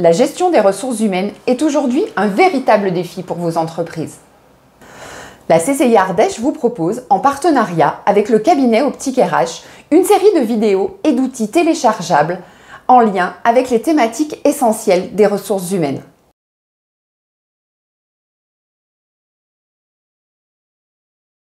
la gestion des ressources humaines est aujourd'hui un véritable défi pour vos entreprises. La CCI Ardèche vous propose, en partenariat avec le cabinet Optique RH, une série de vidéos et d'outils téléchargeables en lien avec les thématiques essentielles des ressources humaines.